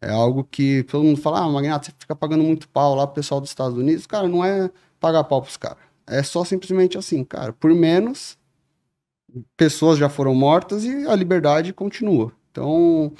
É algo que todo mundo fala, ah, Magnata, você fica pagando muito pau lá pro pessoal dos Estados Unidos. Cara, não é pagar pau pros caras. É só simplesmente assim, cara, por menos, pessoas já foram mortas e a liberdade continua. Então,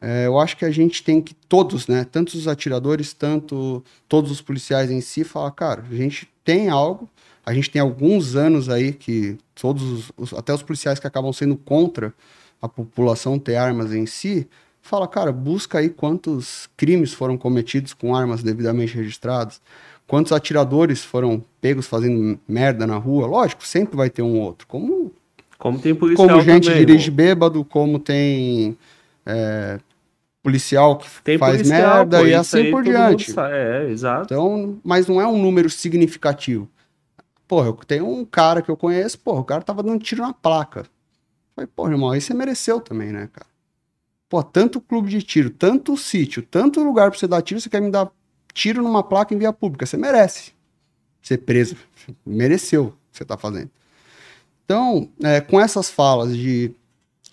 é, eu acho que a gente tem que, todos, né, tanto os atiradores, tanto todos os policiais em si, falar, cara, a gente tem algo, a gente tem alguns anos aí que todos, os, até os policiais que acabam sendo contra a população ter armas em si, fala, cara, busca aí quantos crimes foram cometidos com armas devidamente registradas, quantos atiradores foram pegos fazendo merda na rua. Lógico, sempre vai ter um outro. Como, como tem policial Como gente também, dirige irmão. bêbado, como tem é, policial que tem faz policial, merda pô, e assim por diante. É, exato. Então, mas não é um número significativo. Porra, eu tenho um cara que eu conheço, porra, o cara tava dando tiro na placa. Falei, porra, irmão, aí você mereceu também, né, cara? Pô, tanto clube de tiro, tanto sítio, tanto lugar pra você dar tiro, você quer me dar tiro numa placa em via pública. Você merece ser é preso. Mereceu o que você tá fazendo. Então, é, com essas falas de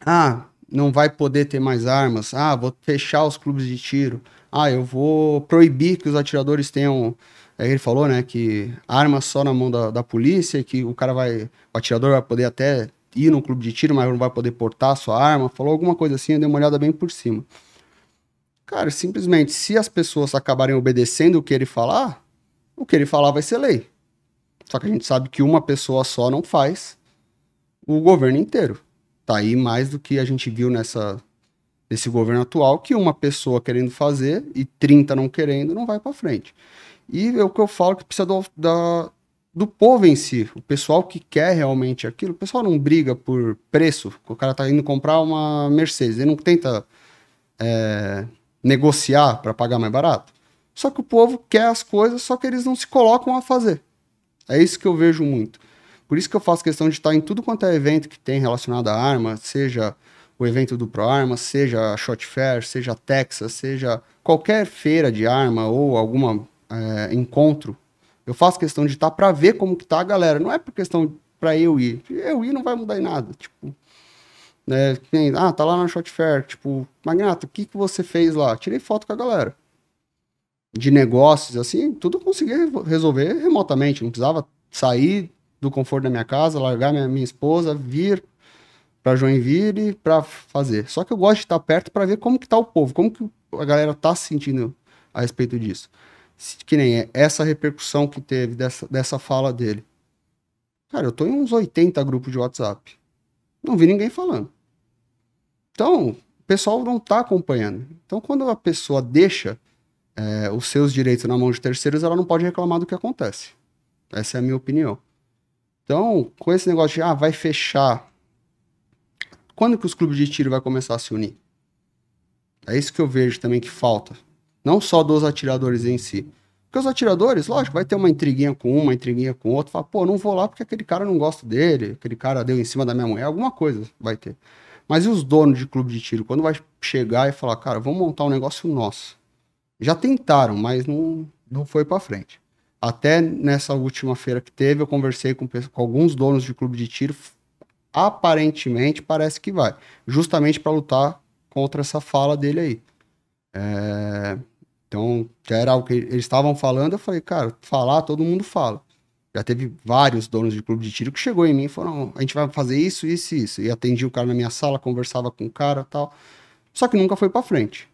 ah, não vai poder ter mais armas, ah, vou fechar os clubes de tiro, ah, eu vou proibir que os atiradores tenham. Aí é, ele falou, né, que armas só na mão da, da polícia, que o cara vai, o atirador vai poder até ir num clube de tiro, mas não vai poder portar a sua arma. Falou alguma coisa assim, eu dei uma olhada bem por cima. Cara, simplesmente, se as pessoas acabarem obedecendo o que ele falar, o que ele falar vai ser lei. Só que a gente sabe que uma pessoa só não faz o governo inteiro. Tá aí mais do que a gente viu nessa nesse governo atual, que uma pessoa querendo fazer e 30 não querendo, não vai para frente. E é o que eu falo que precisa do, da, do povo em si, o pessoal que quer realmente aquilo, o pessoal não briga por preço. O cara tá indo comprar uma Mercedes, ele não tenta é, negociar para pagar mais barato. Só que o povo quer as coisas, só que eles não se colocam a fazer. É isso que eu vejo muito. Por isso que eu faço questão de estar em tudo quanto é evento que tem relacionado à arma, seja o evento do Pro Arma, seja a Shot Fair, seja a Texas, seja qualquer feira de arma ou algum é, encontro eu faço questão de estar tá para ver como que tá a galera. Não é por questão para eu ir. Eu ir não vai mudar em nada. Tipo, né? Tem, ah, tá lá na Shot Fair. Tipo, Magnato, o que, que você fez lá? Tirei foto com a galera. De negócios, assim, tudo eu consegui resolver remotamente. Não precisava sair do conforto da minha casa, largar minha, minha esposa, vir para Joinville para fazer. Só que eu gosto de estar perto para ver como que tá o povo, como que a galera tá se sentindo a respeito disso que nem é essa repercussão que teve dessa, dessa fala dele. Cara, eu tô em uns 80 grupos de WhatsApp. Não vi ninguém falando. Então, o pessoal não tá acompanhando. Então, quando a pessoa deixa é, os seus direitos na mão de terceiros, ela não pode reclamar do que acontece. Essa é a minha opinião. Então, com esse negócio de, ah, vai fechar. Quando que os clubes de tiro vai começar a se unir? É isso que eu vejo também que falta. Não só dos atiradores em si. Porque os atiradores, lógico, vai ter uma intriguinha com um, uma intriguinha com outro. Fala, pô, não vou lá porque aquele cara não gosta dele, aquele cara deu em cima da minha mulher, alguma coisa vai ter. Mas e os donos de clube de tiro? Quando vai chegar e falar, cara, vamos montar um negócio nosso. Já tentaram, mas não, não foi para frente. Até nessa última feira que teve, eu conversei com, com alguns donos de clube de tiro. Aparentemente, parece que vai. Justamente para lutar contra essa fala dele aí. É, então, já era algo que eles estavam falando. Eu falei, cara, falar, todo mundo fala. Já teve vários donos de clube de tiro que chegou em mim e falaram: a gente vai fazer isso, isso e isso. E atendi o cara na minha sala, conversava com o cara tal. Só que nunca foi para frente.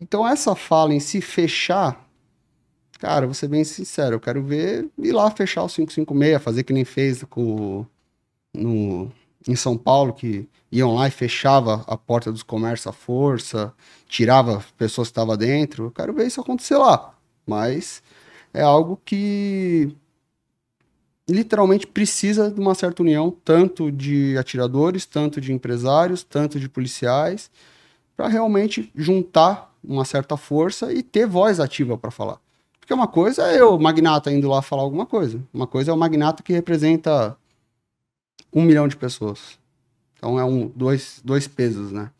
Então, essa fala em se fechar, cara, vou ser bem sincero, eu quero ver ir lá fechar o 556, fazer que nem fez com, no, em São Paulo que iam lá e fechava a porta dos comércios à força, tirava pessoas que estavam dentro. Eu quero ver isso acontecer lá. Mas é algo que literalmente precisa de uma certa união, tanto de atiradores, tanto de empresários, tanto de policiais, para realmente juntar uma certa força e ter voz ativa para falar. Porque uma coisa é eu, magnata, indo lá falar alguma coisa. Uma coisa é o magnata que representa um milhão de pessoas. Então é um, dois, dois pesos, né?